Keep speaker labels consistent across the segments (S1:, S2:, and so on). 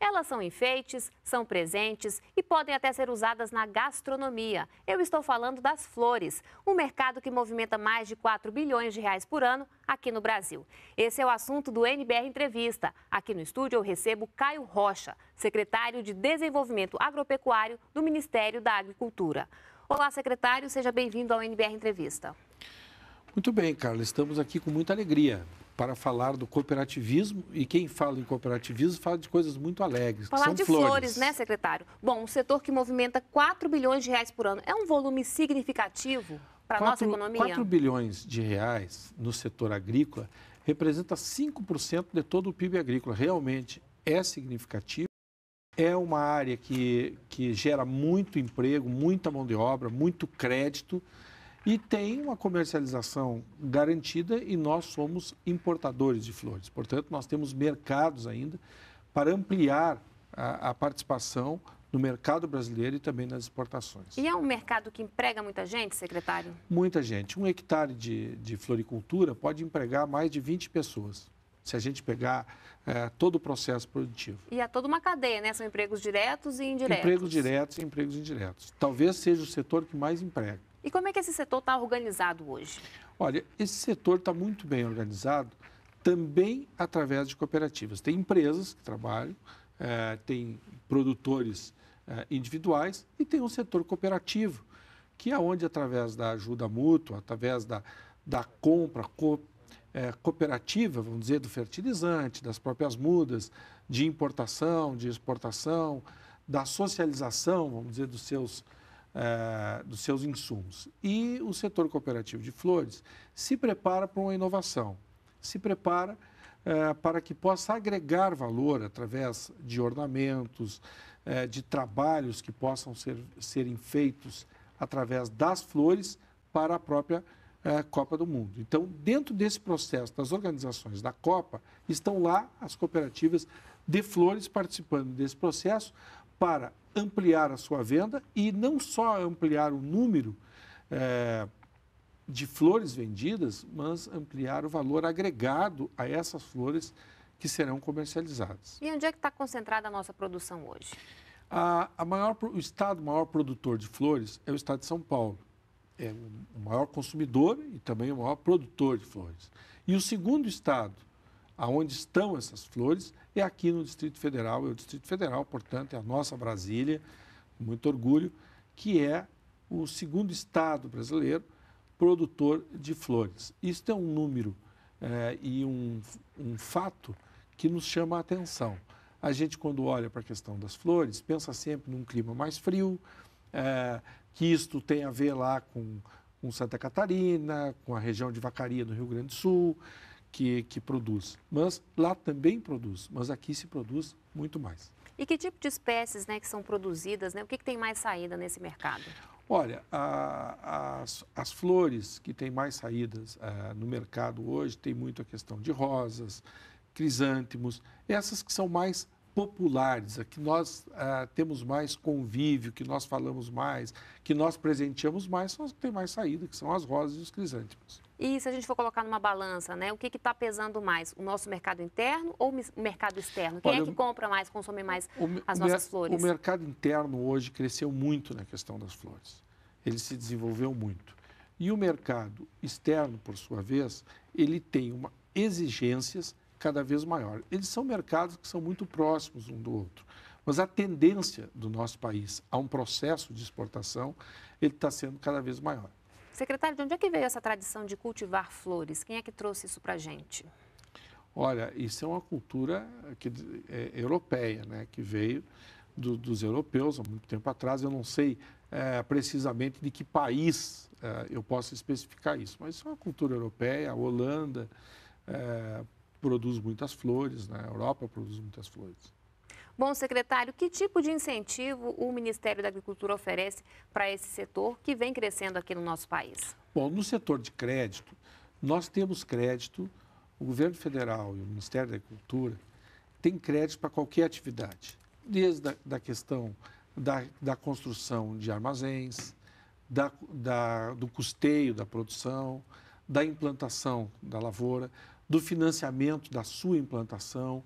S1: Elas são enfeites, são presentes e podem até ser usadas na gastronomia. Eu estou falando das flores, um mercado que movimenta mais de 4 bilhões de reais por ano aqui no Brasil. Esse é o assunto do NBR Entrevista. Aqui no estúdio eu recebo Caio Rocha, secretário de Desenvolvimento Agropecuário do Ministério da Agricultura. Olá, secretário, seja bem-vindo ao NBR Entrevista.
S2: Muito bem, Carla, estamos aqui com muita alegria para falar do cooperativismo e quem fala em cooperativismo fala de coisas muito alegres. Falar de flores. flores. né,
S1: secretário? Bom, um setor que movimenta 4 bilhões de reais por ano é um volume significativo para a nossa economia? 4
S2: bilhões de reais no setor agrícola representa 5% de todo o PIB agrícola. Realmente é significativo. É uma área que, que gera muito emprego, muita mão de obra, muito crédito. E tem uma comercialização garantida e nós somos importadores de flores. Portanto, nós temos mercados ainda para ampliar a, a participação no mercado brasileiro e também nas exportações. E
S1: é um mercado que emprega muita gente, secretário?
S2: Muita gente. Um hectare de, de floricultura pode empregar mais de 20 pessoas, se a gente pegar é, todo o processo produtivo.
S1: E é toda uma cadeia, né? São empregos diretos e indiretos. Empregos
S2: diretos e empregos indiretos. Talvez seja o setor que mais emprega.
S1: E como é que esse setor está organizado hoje?
S2: Olha, esse setor está muito bem organizado também através de cooperativas. Tem empresas que trabalham, eh, tem produtores eh, individuais e tem um setor cooperativo, que é onde, através da ajuda mútua, através da, da compra co, eh, cooperativa, vamos dizer, do fertilizante, das próprias mudas, de importação, de exportação, da socialização, vamos dizer, dos seus é, dos seus insumos. E o setor cooperativo de flores se prepara para uma inovação, se prepara é, para que possa agregar valor através de ornamentos, é, de trabalhos que possam ser, serem feitos através das flores para a própria Copa do Mundo. Então, dentro desse processo das organizações da Copa, estão lá as cooperativas de flores participando desse processo para ampliar a sua venda e não só ampliar o número é, de flores vendidas, mas ampliar o valor agregado a essas flores que serão comercializadas.
S1: E onde é que está concentrada a nossa produção hoje?
S2: A, a maior, o estado maior produtor de flores é o estado de São Paulo. É o maior consumidor e também o maior produtor de flores. E o segundo estado aonde estão essas flores, é aqui no Distrito Federal. É o Distrito Federal, portanto, é a nossa Brasília, com muito orgulho, que é o segundo estado brasileiro produtor de flores. Isto é um número é, e um, um fato que nos chama a atenção. A gente, quando olha para a questão das flores, pensa sempre num clima mais frio, é, que isto tem a ver lá com, com Santa Catarina, com a região de Vacaria, no Rio Grande do Sul, que, que produz. Mas lá também produz, mas aqui se produz muito mais.
S1: E que tipo de espécies né, que são produzidas? Né? O que, que tem mais saída nesse mercado?
S2: Olha, a, as, as, flores que têm mais saídas a, eh, no mercado hoje tem muito a questão de rosas, crisântemos, essas que são mais populares, a que nós ah, temos mais convívio, que nós falamos mais, que nós presenteamos mais, são as que têm mais saída, que são as rosas e os crisântemos.
S1: E se a gente for colocar numa balança, né, o que está pesando mais? O nosso mercado interno ou o mercado externo? Quem Olha, é que compra mais, consome mais o, as nossas o flores? O mercado
S2: interno hoje cresceu muito na questão das flores. Ele se desenvolveu muito. E o mercado externo, por sua vez, ele tem uma, exigências cada vez maior. Eles são mercados que são muito próximos um do outro. Mas a tendência do nosso país a um processo de exportação, ele está sendo cada vez maior.
S1: Secretário, de onde é que veio essa tradição de cultivar flores? Quem é que trouxe isso para a gente?
S2: Olha, isso é uma cultura que, é, é, europeia, né, que veio do, dos europeus há muito tempo atrás. Eu não sei é, precisamente de que país é, eu posso especificar isso, mas isso é uma cultura europeia, a Holanda, é, produz muitas flores, né? a Europa produz muitas flores.
S1: Bom, secretário, que tipo de incentivo o Ministério da Agricultura oferece para esse setor que vem crescendo aqui no nosso país?
S2: Bom, no setor de crédito, nós temos crédito, o governo federal e o Ministério da Agricultura têm crédito para qualquer atividade, desde a da questão da, da construção de armazéns, da, da, do custeio da produção, da implantação da lavoura do financiamento da sua implantação,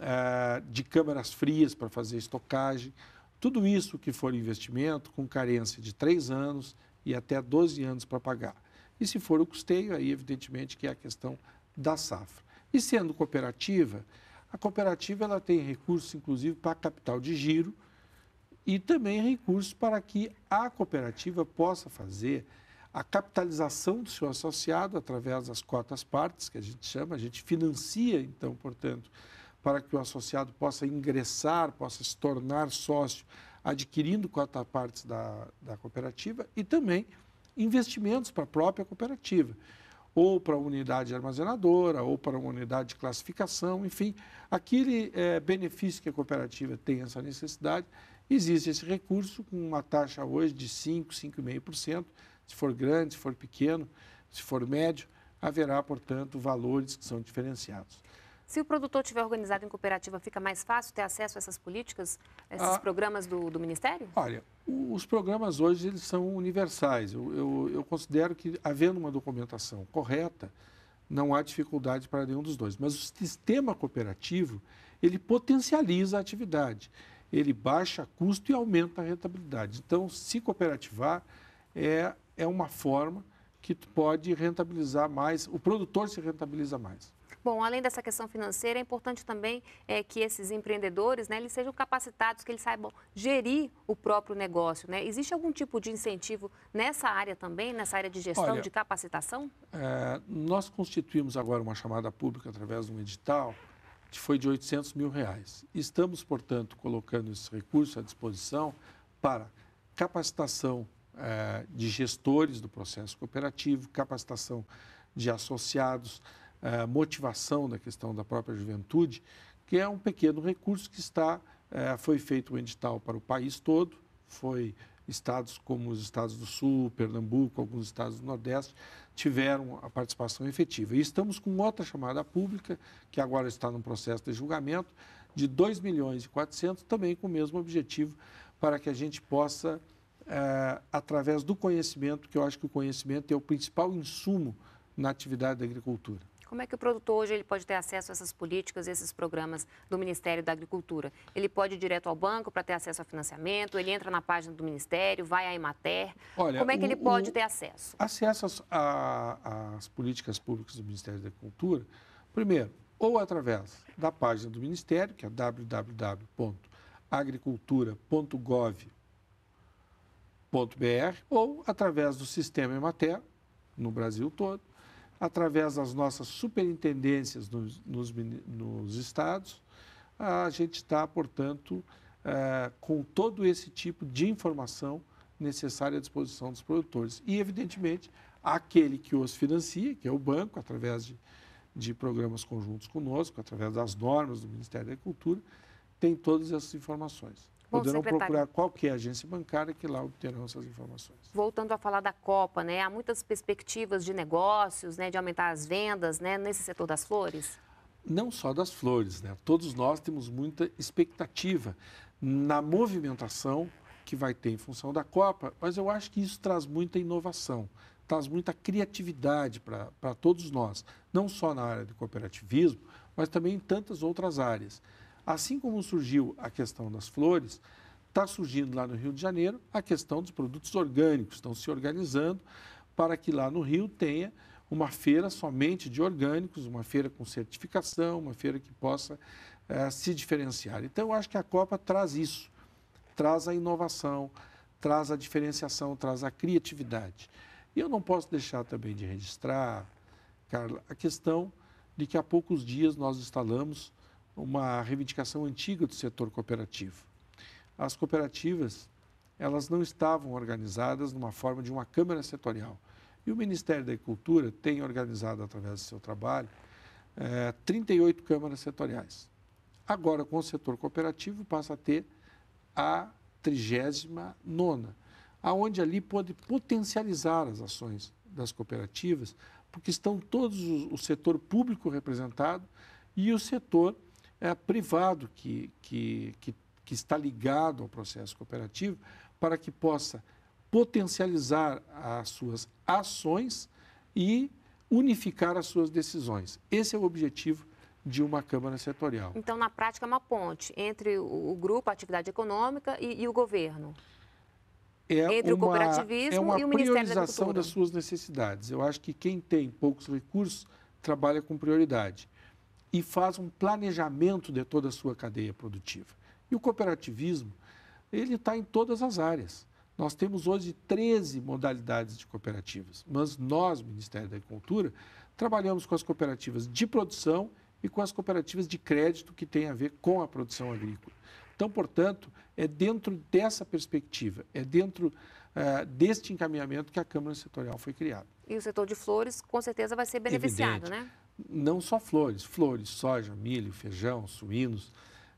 S2: eh, de câmaras frias para fazer estocagem. Tudo isso que for investimento, com carência de três anos e até 12 anos para pagar. E se for o custeio, aí evidentemente que é a questão da safra. E sendo cooperativa, a cooperativa ela tem recursos, inclusive, para capital de giro e também recursos para que a cooperativa possa fazer a capitalização do seu associado através das cotas partes, que a gente chama, a gente financia, então, portanto, para que o associado possa ingressar, possa se tornar sócio, adquirindo cota partes da, da cooperativa e também investimentos para a própria cooperativa, ou para a unidade armazenadora, ou para uma unidade de classificação, enfim, aquele é, benefício que a cooperativa tem essa necessidade, existe esse recurso com uma taxa hoje de 5, 5,5%, se for grande, se for pequeno, se for médio, haverá, portanto, valores que são diferenciados.
S1: Se o produtor tiver organizado em cooperativa, fica mais fácil ter acesso a essas políticas, a esses ah, programas do, do, Ministério? Olha,
S2: os programas hoje eles são universais. Eu, eu, eu, considero que, havendo uma documentação correta, não há dificuldade para nenhum dos dois. Mas o sistema cooperativo, ele potencializa a atividade. Ele baixa custo e aumenta a rentabilidade. Então, se cooperativar é é uma forma que pode rentabilizar mais, o produtor
S1: se rentabiliza mais. Bom, além dessa questão financeira, é importante também é, que esses empreendedores, né, eles sejam capacitados, que eles saibam gerir o próprio negócio, né? Existe algum tipo de incentivo nessa área também, nessa área de gestão, Olha, de capacitação?
S2: É, nós constituímos agora uma chamada pública através de um edital que foi de 800 mil reais. Estamos, portanto, colocando esse recurso à disposição para capacitação eh, de gestores do processo cooperativo, capacitação de associados, eh, motivação da questão da própria juventude, que é um pequeno recurso que está eh, foi feito um edital para o país todo, foi estados como os estados do Sul, Pernambuco, alguns estados do Nordeste tiveram a participação efetiva. E estamos com outra chamada pública, que agora está no processo de julgamento, de 2 milhões e 400, também com o mesmo objetivo, para que a gente possa é, através do conhecimento, que eu acho que o conhecimento é o principal insumo na atividade da agricultura.
S1: Como é que o produtor hoje ele pode ter acesso a essas políticas, esses programas do Ministério da Agricultura? Ele pode ir direto ao banco para ter acesso a financiamento? Ele entra na página do Ministério, vai à Emater?
S2: Olha, Como é que o, ele pode o, ter acesso? Acesso às políticas públicas do Ministério da Agricultura, primeiro, ou através da página do Ministério, que é www.agricultura.gov.br, www.emater.br ou através do sistema Emater, no Brasil todo, através das nossas superintendências nos, nos, nos estados, a gente está, portanto, é, com todo esse tipo de informação necessária à disposição dos produtores. E, evidentemente, aquele que os financia, que é o banco, através de, de programas conjuntos conosco, através das normas do Ministério da Agricultura, tem todas essas informações poderão secretário. procurar qualquer agência bancária que lá obterão essas informações.
S1: Voltando a falar da Copa, né? Há muitas perspectivas de negócios, né? De aumentar as vendas, né? Nesse setor das flores?
S2: Não só das flores, né? Todos nós temos muita expectativa na movimentação que vai ter em função da Copa, mas eu acho que isso traz muita inovação, traz muita criatividade para todos nós, não só na área de cooperativismo, mas também em tantas outras áreas. Assim como surgiu a questão das flores, está surgindo lá no Rio de Janeiro a questão dos produtos orgânicos. Estão se organizando para que lá no Rio tenha uma feira somente de orgânicos, uma feira com certificação, uma feira que possa eh, se diferenciar. Então, eu acho que a Copa traz isso, traz a inovação, traz a diferenciação, traz a criatividade. E eu não posso deixar também de registrar, Carla, a questão de que há poucos dias nós instalamos uma reivindicação antiga do setor cooperativo. As cooperativas, elas não estavam organizadas numa forma de uma câmara setorial. E o Ministério da Agricultura tem organizado, através do seu trabalho, eh, 38 câmaras setoriais. Agora, com o setor cooperativo, passa a ter a 39ª, aonde ali pode potencializar as ações das cooperativas, porque estão todos o setor público representado e o setor é, privado que, que, que, que está ligado ao processo cooperativo para que possa potencializar as suas ações e unificar as suas decisões. Esse é o objetivo de uma Câmara Setorial.
S1: Então, na prática, é uma ponte entre o grupo, a atividade econômica e, e o governo.
S2: É entre uma, o cooperativismo é uma e o Ministério priorização da das suas necessidades. Eu acho que quem tem poucos recursos trabalha com prioridade e faz um planejamento de toda a sua cadeia produtiva. E o cooperativismo, ele está em todas as áreas. Nós temos hoje 13 modalidades de cooperativas, mas nós, Ministério da Agricultura, trabalhamos com as cooperativas de produção e com as cooperativas de crédito que têm a ver com a produção agrícola. Então, portanto, é dentro dessa perspectiva, é dentro uh, deste encaminhamento que a Câmara Setorial foi criada.
S1: E o setor de flores, com certeza, vai ser beneficiado, Evidente. né?
S2: não só flores, flores, soja, milho, feijão, suínos,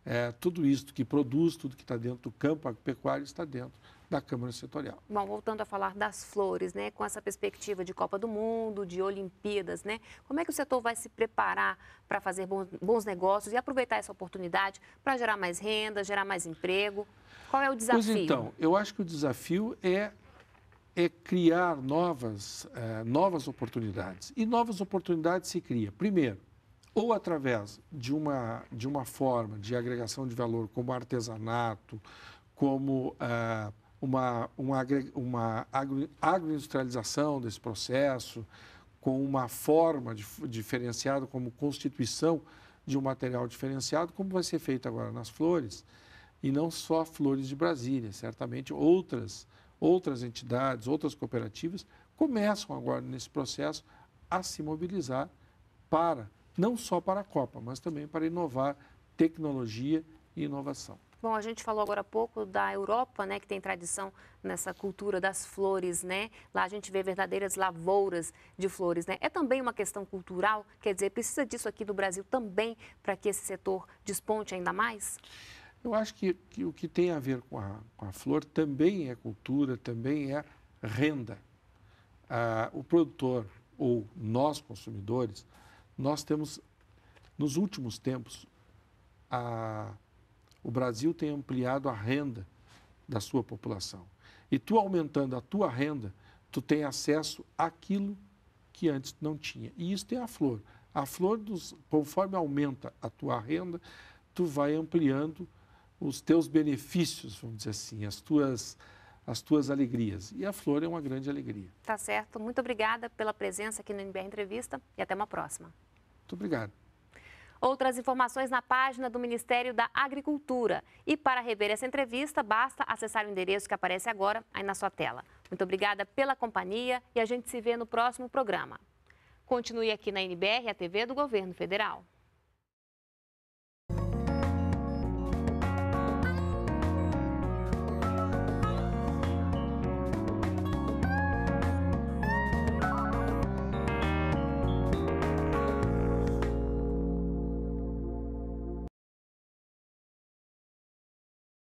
S2: é, tudo isso que produz, tudo que está dentro do campo agropecuário está dentro da Câmara Setorial.
S1: Bom, voltando a falar das flores, né, com essa perspectiva de Copa do Mundo, de Olimpíadas, né, como é que o setor vai se preparar para fazer bons, bons, negócios e aproveitar essa oportunidade para gerar mais renda, gerar mais emprego? Qual é o desafio? Pois então,
S2: eu acho que o desafio é é criar novas, eh, novas oportunidades. E novas oportunidades se cria, primeiro, ou através de uma, de uma forma de agregação de valor como artesanato, como eh, uma, uma, uma agroindustrialização desse processo, com uma forma de, diferenciada, como constituição de um material diferenciado, como vai ser feito agora nas flores, e não só flores de Brasília, certamente outras outras entidades, outras cooperativas, começam agora nesse processo a se mobilizar para, não só para a Copa, mas também para inovar tecnologia e inovação.
S1: Bom, a gente falou agora há pouco da Europa, né, que tem tradição nessa cultura das flores, né? Lá a gente vê verdadeiras lavouras de flores, né? É também uma questão cultural, quer dizer, precisa disso aqui do Brasil também para que esse setor desponte ainda mais?
S2: Eu acho que, que o que tem a ver com a, com a, flor também é cultura, também é renda. Ah, o produtor ou nós, consumidores, nós temos, nos últimos tempos, a, o Brasil tem ampliado a renda da sua população. E tu aumentando a tua renda, tu tem acesso àquilo que antes não tinha. E isso tem a flor. A flor, dos, conforme aumenta a tua renda, tu vai ampliando os teus benefícios, vamos dizer assim, as tuas as tuas alegrias. E a flor é uma grande alegria.
S1: Tá certo. Muito obrigada pela presença aqui no NBR Entrevista e até uma próxima. Muito obrigado. Outras informações na página do Ministério da Agricultura. E para rever essa entrevista, basta acessar o endereço que aparece agora aí na sua tela. Muito obrigada pela companhia e a gente se vê no próximo programa. Continue aqui na NBR, a TV do Governo Federal.